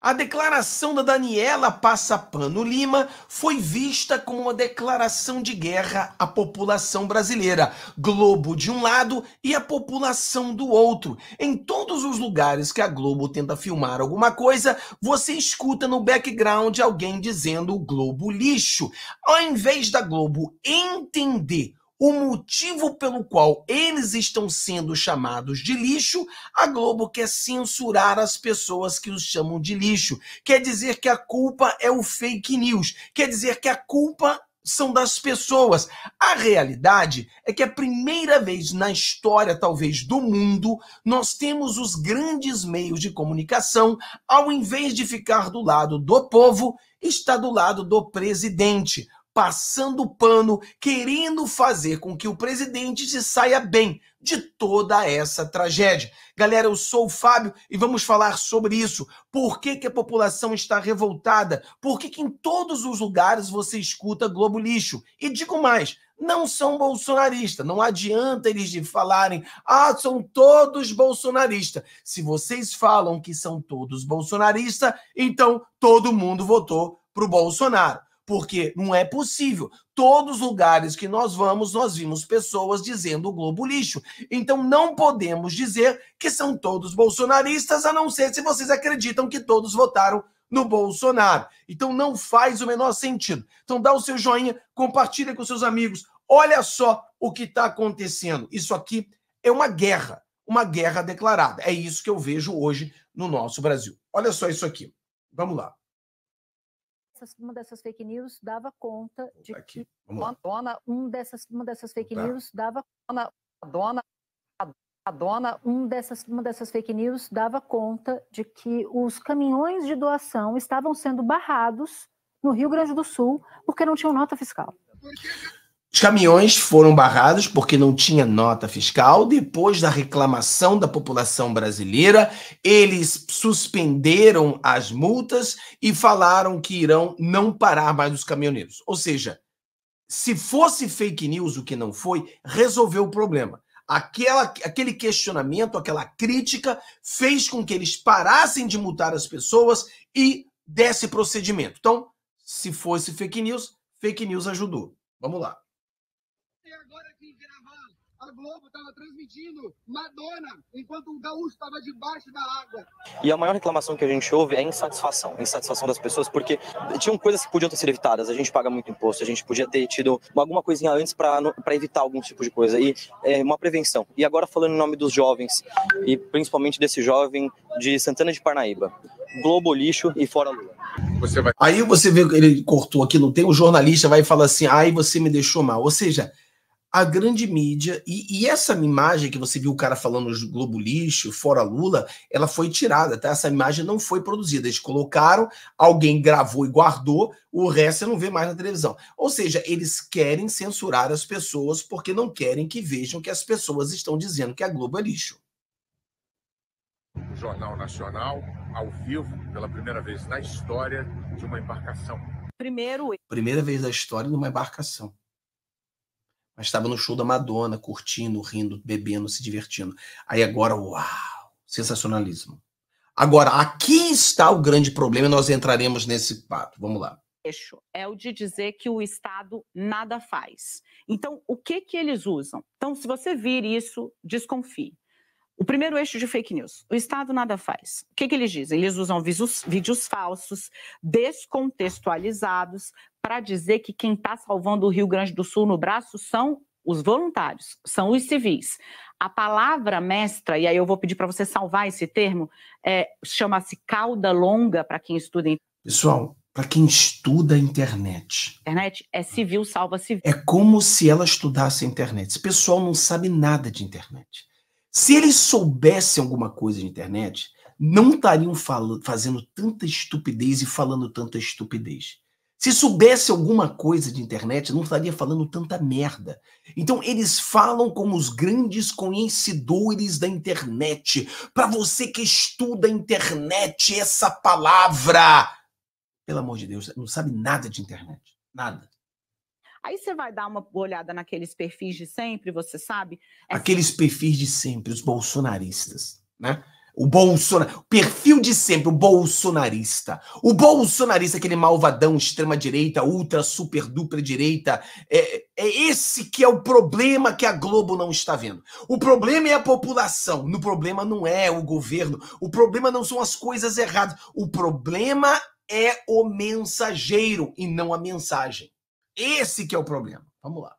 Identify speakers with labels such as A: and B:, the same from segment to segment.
A: A declaração da Daniela Passapano Lima foi vista como uma declaração de guerra à população brasileira. Globo de um lado e a população do outro. Em todos os lugares que a Globo tenta filmar alguma coisa, você escuta no background alguém dizendo Globo lixo. Ao invés da Globo entender o motivo pelo qual eles estão sendo chamados de lixo, a Globo quer censurar as pessoas que os chamam de lixo. Quer dizer que a culpa é o fake news, quer dizer que a culpa são das pessoas. A realidade é que é a primeira vez na história, talvez, do mundo, nós temos os grandes meios de comunicação, ao invés de ficar do lado do povo, está do lado do presidente passando pano, querendo fazer com que o presidente se saia bem de toda essa tragédia. Galera, eu sou o Fábio e vamos falar sobre isso. Por que, que a população está revoltada? Por que, que em todos os lugares você escuta Globo Lixo? E digo mais, não são bolsonaristas. Não adianta eles de falarem, ah, são todos bolsonaristas. Se vocês falam que são todos bolsonaristas, então todo mundo votou para o Bolsonaro porque não é possível. Todos os lugares que nós vamos, nós vimos pessoas dizendo o Globo lixo. Então não podemos dizer que são todos bolsonaristas, a não ser se vocês acreditam que todos votaram no Bolsonaro. Então não faz o menor sentido. Então dá o seu joinha, compartilha com seus amigos. Olha só o que está acontecendo. Isso aqui é uma guerra, uma guerra declarada. É isso que eu vejo hoje no nosso Brasil. Olha só isso aqui. Vamos lá dessas, uma dessas fake news dava conta de Aqui. que uma dona, um dessas, uma dessas fake tá. news dava dona, a dona, a dona, um dessas, uma dessas fake news dava conta de que os caminhões de doação estavam sendo barrados no Rio Grande do Sul porque não tinham nota fiscal. Os caminhões foram barrados porque não tinha nota fiscal. Depois da reclamação da população brasileira, eles suspenderam as multas e falaram que irão não parar mais os caminhoneiros. Ou seja, se fosse fake news, o que não foi, resolveu o problema. Aquela, aquele questionamento, aquela crítica fez com que eles parassem de multar as pessoas e desse procedimento. Então, se fosse fake news, fake news ajudou. Vamos lá. Globo estava transmitindo Madonna, enquanto o gaúcho estava debaixo da água. E a maior reclamação que a gente ouve é a insatisfação, a insatisfação das pessoas, porque tinham coisas que podiam ter sido evitadas. A gente paga muito imposto, a gente podia ter tido alguma coisinha antes para evitar algum tipo de coisa, e é, uma prevenção. E agora falando em nome dos jovens, e principalmente desse jovem de Santana de Parnaíba. Globo lixo e fora Lula. Você vai... Aí você vê que ele cortou aqui, não tem? O jornalista vai e fala assim: ah, e você me deixou mal. Ou seja, a grande mídia. E, e, essa imagem que você viu o cara falando de Globo Lixo, fora Lula, ela foi tirada, tá? Essa imagem não foi produzida. Eles colocaram, alguém gravou e guardou, o resto você não vê mais na televisão. Ou seja, eles querem censurar as pessoas porque não querem que vejam que as pessoas estão dizendo que a Globo é lixo. O Jornal Nacional, ao vivo, pela primeira vez na história de uma embarcação. Primeiro. Primeira vez na história de uma embarcação mas estava no show da Madonna, curtindo, rindo, bebendo, se divertindo. Aí agora, uau, sensacionalismo. Agora, aqui está o grande problema, nós entraremos nesse pato. Vamos lá. É o de dizer que o Estado nada faz. Então, o que que eles usam? Então, se você vir isso, desconfie. O primeiro eixo de fake news. O Estado nada faz. O que, que eles dizem? Eles usam visos, vídeos falsos, descontextualizados, para dizer que quem está salvando o Rio Grande do Sul no braço são os voluntários, são os civis. A palavra mestra, e aí eu vou pedir para você salvar esse termo, é, chama-se cauda longa para quem estuda. Pessoal, para quem estuda a internet. Internet é civil salva civil. É como se ela estudasse a internet. Esse pessoal não sabe nada de internet. Se eles soubessem alguma coisa de internet, não estariam fazendo tanta estupidez e falando tanta estupidez. Se soubesse alguma coisa de internet, não estaria falando tanta merda. Então eles falam como os grandes conhecedores da internet. Para você que estuda a internet, essa palavra, pelo amor de Deus, não sabe nada de internet, nada. Aí você vai dar uma olhada naqueles perfis de sempre, você sabe? É aqueles sempre... perfis de sempre, os bolsonaristas, né? O Bolsonaro, perfil de sempre, o bolsonarista. O bolsonarista, aquele malvadão extrema-direita, ultra, super, dupla direita. É, é esse que é o problema que a Globo não está vendo. O problema é a população. No problema não é o governo. O problema não são as coisas erradas. O problema é o mensageiro e não a mensagem. Esse que é o problema. Vamos lá.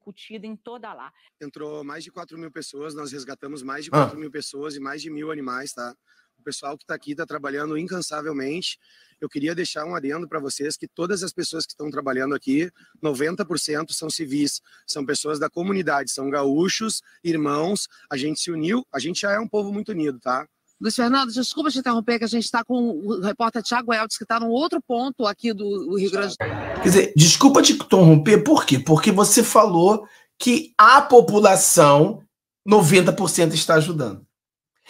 A: Cutido em toda lá. Entrou mais de 4 mil pessoas, nós resgatamos mais de 4 ah. mil pessoas e mais de mil animais, tá? O pessoal que está aqui está trabalhando incansavelmente. Eu queria deixar um adendo para vocês que todas as pessoas que estão trabalhando aqui, 90% são civis, são pessoas da comunidade, são gaúchos, irmãos. A gente se uniu, a gente já é um povo muito unido, tá? Luiz Fernando, desculpa te interromper, que a gente está com o repórter Tiago Eltes, que está num outro ponto aqui do Rio Grande do Sul. Quer dizer, desculpa te interromper, por quê? Porque você falou que a população, 90% está ajudando.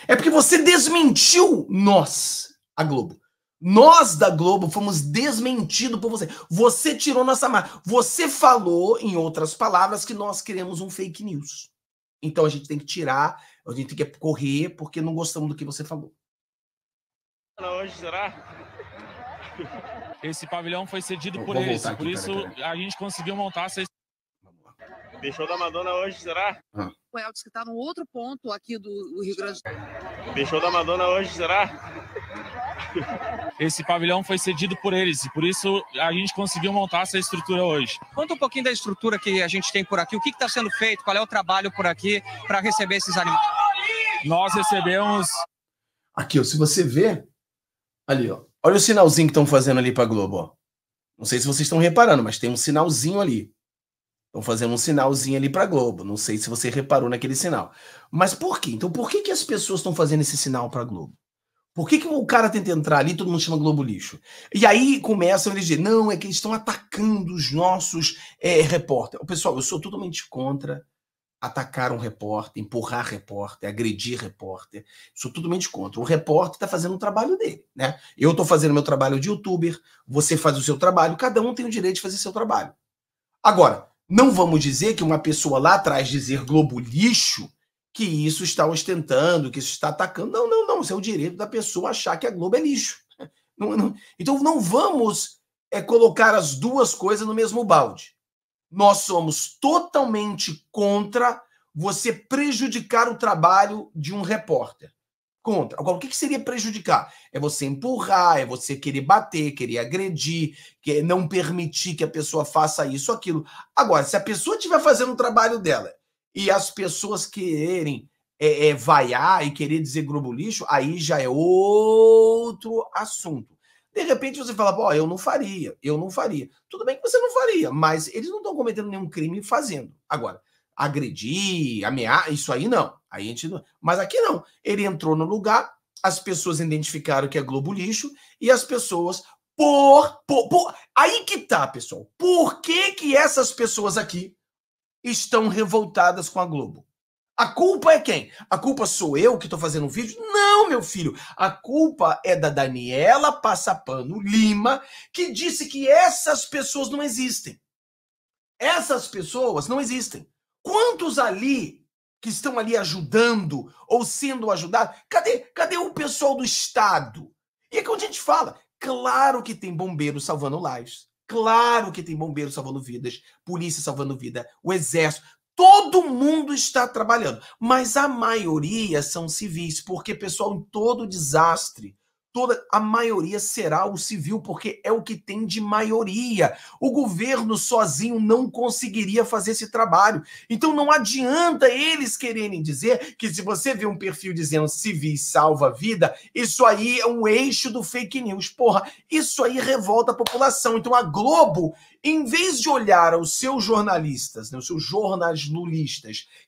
A: É porque você desmentiu nós, a Globo. Nós da Globo fomos desmentidos por você. Você tirou nossa marca. Você falou, em outras palavras, que nós queremos um fake news. Então a gente tem que tirar a gente tem que correr porque não gostamos do que você falou. Hoje, será? Esse pavilhão foi cedido por eles, aqui, por isso a gente conseguiu montar essa. Deixou da Madonna hoje, será? Ah. O Elvis que está no outro ponto aqui do Rio Grande do Deixou da Madonna hoje, será? Esse pavilhão foi cedido por eles e por isso a gente conseguiu montar essa estrutura hoje. Conta um pouquinho da estrutura que a gente tem por aqui. O que está sendo feito? Qual é o trabalho por aqui para receber esses animais? nós recebemos. Aqui, ó, se você vê, ali, ó. Olha o sinalzinho que estão fazendo ali para Globo, ó. Não sei se vocês estão reparando, mas tem um sinalzinho ali. Estão fazendo um sinalzinho ali para Globo. Não sei se você reparou naquele sinal. Mas por quê? Então, por que, que as pessoas estão fazendo esse sinal para Globo? Por que, que o cara tenta entrar ali e todo mundo chama Globo lixo? E aí começam eles dizer, não, é que eles estão atacando os nossos é, eh, repórteres. Pessoal, eu sou totalmente contra atacar um repórter, empurrar repórter, agredir repórter. Isso tudo mente contra. O repórter está fazendo o trabalho dele, né? Eu estou fazendo meu trabalho de youtuber, você faz o seu trabalho, cada um tem o direito de fazer seu trabalho. Agora, não vamos dizer que uma pessoa lá atrás dizer globo lixo, que isso está ostentando, que isso está atacando. Não, não, não. Isso é o direito da pessoa achar que a Globo é lixo. Não, não. Então não vamos é, colocar as duas coisas no mesmo balde. Nós somos totalmente contra você prejudicar o trabalho de um repórter. Contra. Agora, o que seria prejudicar? É você empurrar, é você querer bater, querer agredir, querer não permitir que a pessoa faça isso, aquilo. Agora, se a pessoa estiver fazendo o trabalho dela e as pessoas quererem é, é, vaiar e querer dizer grupo lixo, aí já é outro assunto. De repente você fala, ó, eu não faria, eu não faria. Tudo bem que você não faria, mas eles não estão cometendo nenhum crime fazendo. Agora, agredir, ameaçar, isso aí não. Aí a gente não... Mas aqui não. Ele entrou no lugar, as pessoas identificaram que é Globo Lixo e as pessoas por, por, por... aí que tá, pessoal. Por que que essas pessoas aqui estão revoltadas com a Globo? A culpa é quem? A culpa sou eu que estou fazendo um vídeo? Não, meu filho. A culpa é da Daniela Passapano Lima, que disse que essas pessoas não existem. Essas pessoas não existem. Quantos ali que estão ali ajudando ou sendo ajudados? Cadê, cadê o pessoal do Estado? E é quando a gente fala, claro que tem bombeiros salvando lives. Claro que tem bombeiros salvando vidas, polícia salvando vida, o exército, Todo mundo está trabalhando, mas a maioria são civis, porque, pessoal, em todo desastre toda a maioria será o civil, porque é o que tem de maioria. O governo sozinho não conseguiria fazer esse trabalho. Então não adianta eles quererem dizer que se você vê um perfil dizendo civis salva a vida, isso aí é um eixo do fake news. Porra, isso aí revolta a população. Então a Globo, em vez de olhar os seus jornalistas, né, os seus jornalistas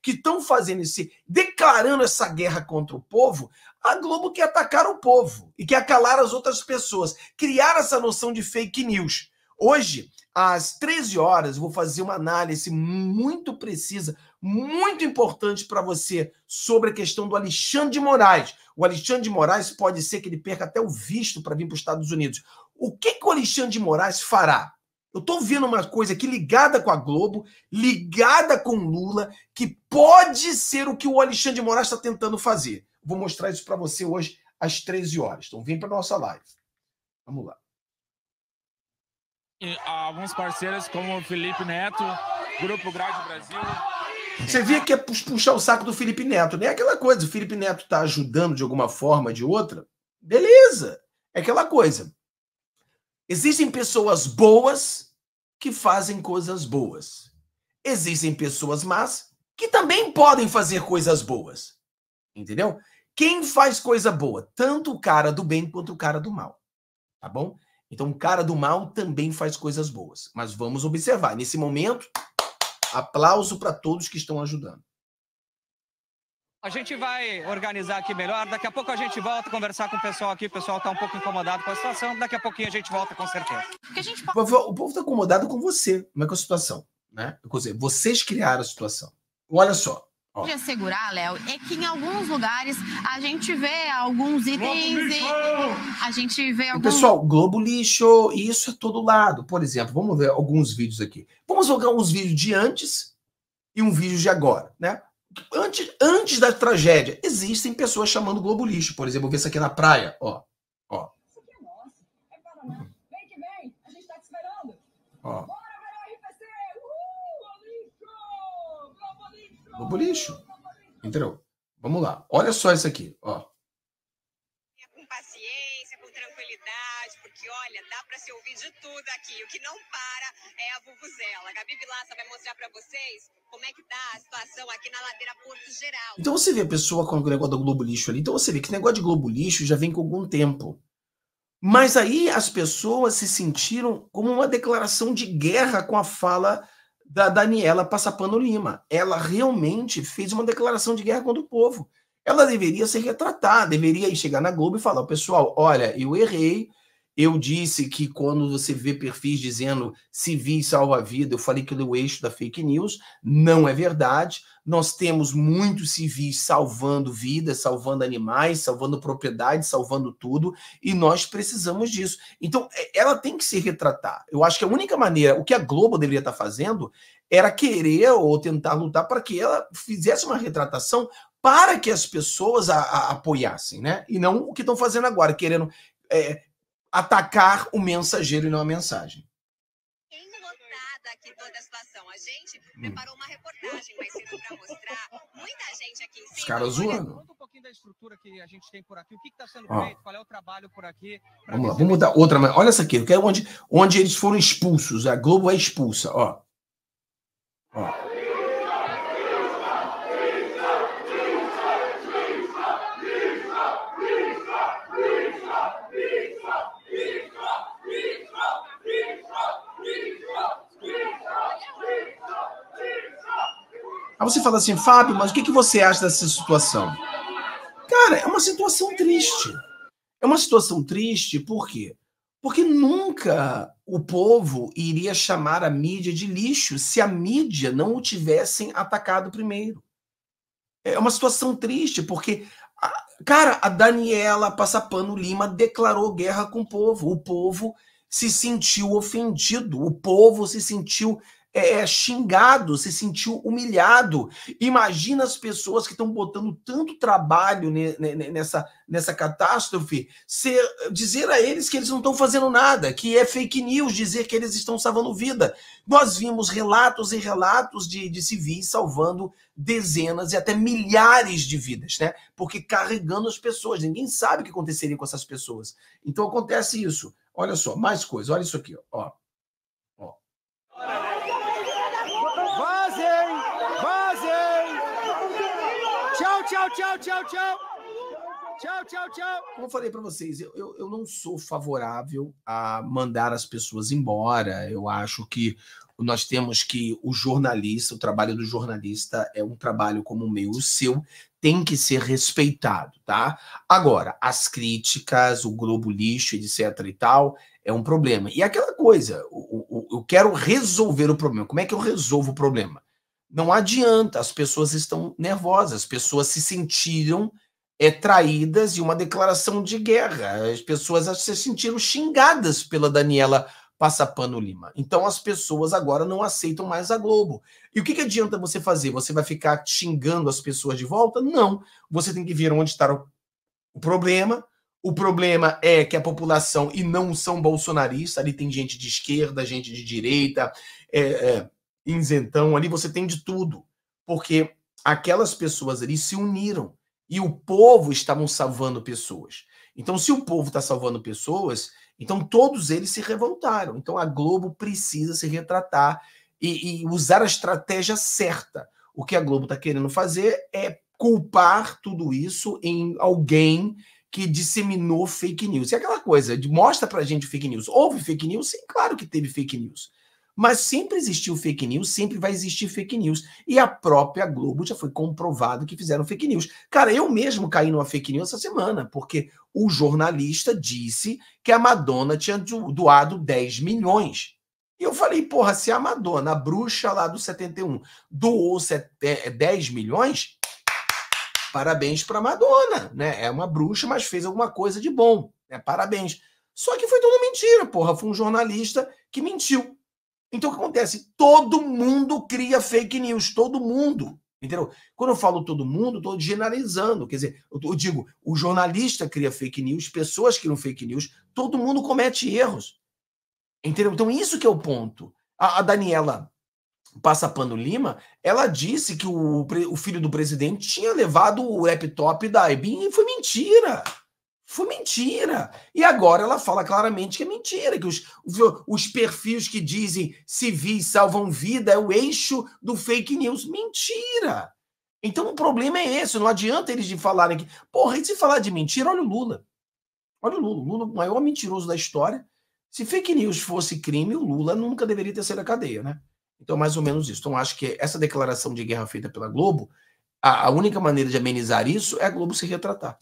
A: que estão fazendo esse, declarando essa guerra contra o povo, a Globo quer atacar o povo e quer calar as outras pessoas, criar essa noção de fake news. Hoje, às 13 horas, vou fazer uma análise muito precisa, muito importante para você sobre a questão do Alexandre de Moraes. O Alexandre de Moraes pode ser que ele perca até o visto para vir para os Estados Unidos. O que, que o Alexandre de Moraes fará? Eu estou vendo uma coisa aqui ligada com a Globo, ligada com Lula, que pode ser o que o Alexandre de Moraes está tentando fazer. Vou mostrar isso para você hoje às 13 horas. Então vem para nossa live. Vamos lá. Ah, alguns parceiros como o Felipe Neto, Grupo Grau Brasil. Você via que é puxar o saco do Felipe Neto, né? Aquela coisa, o Felipe Neto está ajudando de alguma forma, de outra. Beleza, é aquela coisa. Existem pessoas boas que fazem coisas boas. Existem pessoas más que também podem fazer coisas boas. Entendeu? Quem faz coisa boa? Tanto o cara do bem quanto o cara do mal. Tá bom? Então, o cara do mal também faz coisas boas. Mas vamos observar. Nesse momento, aplauso para todos que estão ajudando. A gente vai organizar aqui melhor. Daqui a pouco a gente volta a conversar com o pessoal aqui. O pessoal está um pouco incomodado com a situação. Daqui a pouquinho a gente volta com certeza. Gente... O povo está incomodado com você, não é com a situação. Né? Vocês criaram a situação. Olha só, de assegurar, Léo, é que em alguns lugares a gente vê alguns itens e a gente vê alguns... Pessoal, Globo Lixo, isso é todo lado. Por exemplo, vamos ver alguns vídeos aqui. Vamos jogar uns vídeos de antes e um vídeo de agora, né? Antes, antes da tragédia, existem pessoas chamando Globo Lixo. Por exemplo, eu isso aqui na praia, ó. Ó. Isso aqui é nosso. É Paraná. Vem que vem. A gente tá te esperando. Ó. no bolicho. Entendeu? Vamos lá. Olha só isso aqui, ó. É com paciência, com tranquilidade, porque olha, dá para se ouvir de tudo aqui. O que não para é a vuvuzela. A Gabi Vilaça vai mostrar para vocês como é que tá a situação aqui na ladeira Porto Geral. Então você vê a pessoa com o negócio do globo lixo ali. Então você vê que negócio de globo lixo já vem com algum tempo. Mas aí as pessoas se sentiram como uma declaração de guerra com a fala da Daniela Passapano Lima. Ela realmente fez uma declaração de guerra contra o povo. Ela deveria se retratar, deveria chegar na Globo e falar: pessoal, olha, eu errei, eu disse que quando você vê perfis dizendo civis salva a vida, eu falei que ele é o eixo da fake news. Não é verdade. Nós temos muitos civis salvando vidas, salvando animais, salvando propriedades, salvando tudo, e nós precisamos disso. Então, é, ela tem que se retratar. Eu acho que a única maneira, o que a Globo deveria estar fazendo, era querer ou tentar lutar para que ela fizesse uma retratação para que as pessoas a, a apoiassem, né? E não o que estão fazendo agora, querendo é, atacar o mensageiro e não a mensagem. Tá hum. Os caras zoando. Tá é o trabalho por aqui? Vamos lá, vamos mudar outra. Olha essa aqui. que é onde, onde eles foram expulsos. A Globo é expulsa. Ó. Ó. Aí você fala assim, Fábio, mas o que, que você acha dessa situação? Cara, é uma situação triste. É uma situação triste, por quê? Porque nunca o povo iria chamar a mídia de lixo se a mídia não o tivessem atacado primeiro. É uma situação triste, porque, cara, a Daniela Passapano Lima declarou guerra com o povo. O povo se sentiu ofendido, o povo se sentiu é, é, xingado, se sentiu humilhado. Imagina as pessoas que estão botando tanto trabalho ne, ne, nessa, nessa catástrofe, ser, dizer a eles que eles não estão fazendo nada, que é fake news dizer que eles estão salvando vida. Nós vimos relatos e relatos de, de civis salvando dezenas e até milhares de vidas, né? Porque carregando as pessoas, ninguém sabe o que aconteceria com essas pessoas. Então acontece isso. Olha só, mais coisa, olha isso aqui, ó. ó. tchau, tchau, tchau, tchau. Tchau, tchau, tchau. Como eu falei para vocês, eu, eu, eu, não sou favorável a mandar as pessoas embora. Eu acho que nós temos que o jornalista, o trabalho do jornalista é um trabalho como o meu, o seu, tem que ser respeitado, tá? Agora, as críticas, o globo lixo, etc e tal, é um problema. E aquela coisa, o o eu quero resolver o problema. Como é que eu resolvo o problema? Não adianta, as pessoas estão nervosas, as pessoas se sentiram é, traídas e uma declaração de guerra. As pessoas se sentiram xingadas pela Daniela Passapano Lima. Então as pessoas agora não aceitam mais a Globo. E o que, que adianta você fazer? Você vai ficar xingando as pessoas de volta? Não. Você tem que ver onde está o, o problema. O problema é que a população, e não são bolsonaristas, ali tem gente de esquerda, gente de direita, é, é, isentão ali, você tem de tudo. Porque aquelas pessoas ali se uniram e o povo estavam salvando pessoas. Então, se o povo está salvando pessoas, então todos eles se revoltaram. Então a Globo precisa se retratar e, e usar a estratégia certa. O que a Globo está querendo fazer é culpar tudo isso em alguém que disseminou fake news. E aquela coisa, mostra pra gente fake news. Houve fake news? Sim, claro que teve fake news. Mas sempre existiu fake news, sempre vai existir fake news. E a própria Globo já foi comprovado que fizeram fake news. Cara, eu mesmo caí numa fake news essa semana, porque o jornalista disse que a Madonna tinha doado 10 milhões. E eu falei, porra, se a Madonna, a bruxa lá do 71, doou 10 é, é, milhões, parabéns para Madonna, né? É uma bruxa, mas fez alguma coisa de bom, né? Parabéns. Só que foi tudo mentira, porra. Foi um jornalista que mentiu. Então o que acontece? Todo mundo cria fake news, todo mundo. Entendeu? Quando eu falo todo mundo, estou generalizando. Quer dizer, eu digo, o jornalista cria fake news, pessoas criam fake news, todo mundo comete erros. Entendeu? Então, isso que é o ponto. A, a Daniela Passapano Lima, ela disse que o, o filho do presidente tinha levado o laptop da IBIN e foi mentira. Foi mentira. E agora ela fala claramente que é mentira, que os, os perfis que dizem civis salvam vida é o eixo do fake news. Mentira! Então o problema é esse, não adianta eles de falarem que. Porra, e se falar de mentira, olha o Lula. Olha o Lula, o Lula, é o maior mentiroso da história. Se fake news fosse crime, o Lula nunca deveria ter sido à cadeia, né? Então, mais ou menos isso. Então, acho que essa declaração de guerra feita pela Globo, a, a única maneira de amenizar isso é a Globo se retratar.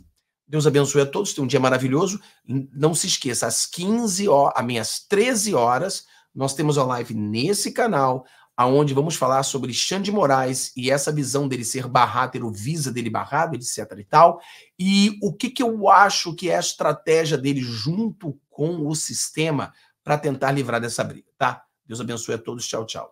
A: Deus abençoe a todos, tenha um dia maravilhoso. Não se esqueça, às 15 horas, às 13 horas, nós temos a live nesse canal, aonde vamos falar sobre Xande Moraes e essa visão dele ser barrado, ter o visa dele barrado, etc e tal, e o que, que eu acho que é a estratégia dele junto com o sistema para tentar livrar dessa briga, tá? Deus abençoe a todos, tchau, tchau.